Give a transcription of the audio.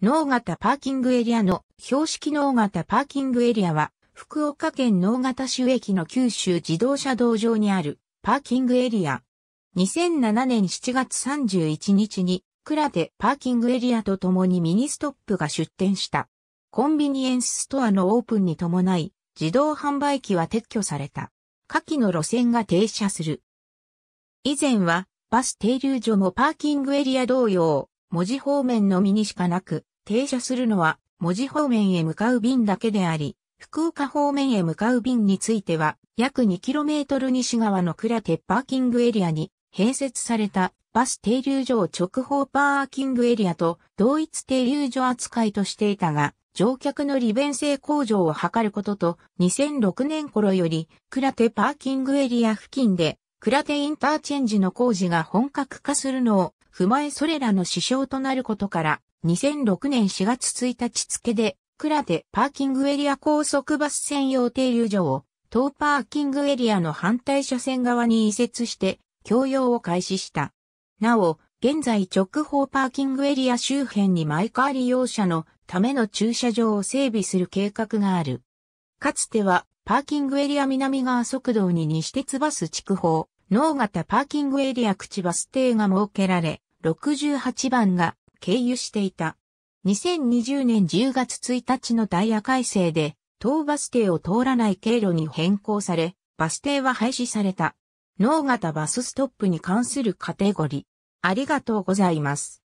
農型パーキングエリアの標識農型パーキングエリアは、福岡県農型市駅の九州自動車道上にあるパーキングエリア。2007年7月31日に、倉手パーキングエリアと共にミニストップが出店した。コンビニエンスストアのオープンに伴い、自動販売機は撤去された。下記の路線が停車する。以前は、バス停留所もパーキングエリア同様、文字方面のみにしかなく、停車するのは文字方面へ向かう便だけであり、福岡方面へ向かう便については、約 2km 西側の倉鉄パーキングエリアに併設されたバス停留所直方パーキングエリアと同一停留所扱いとしていたが、乗客の利便性向上を図ることと、2006年頃より、倉手パーキングエリア付近で、倉手インターチェンジの工事が本格化するのを踏まえそれらの支障となることから、2006年4月1日付で、倉でパーキングエリア高速バス専用停留所を、当パーキングエリアの反対車線側に移設して、供用を開始した。なお、現在直方パーキングエリア周辺にマイカー利用者のための駐車場を整備する計画がある。かつては、パーキングエリア南側側道に西鉄バス筑豊、脳型パーキングエリア口バス停が設けられ、68番が経由していた。2020年10月1日のダイヤ改正で、当バス停を通らない経路に変更され、バス停は廃止された。脳型バスストップに関するカテゴリー。ありがとうございます。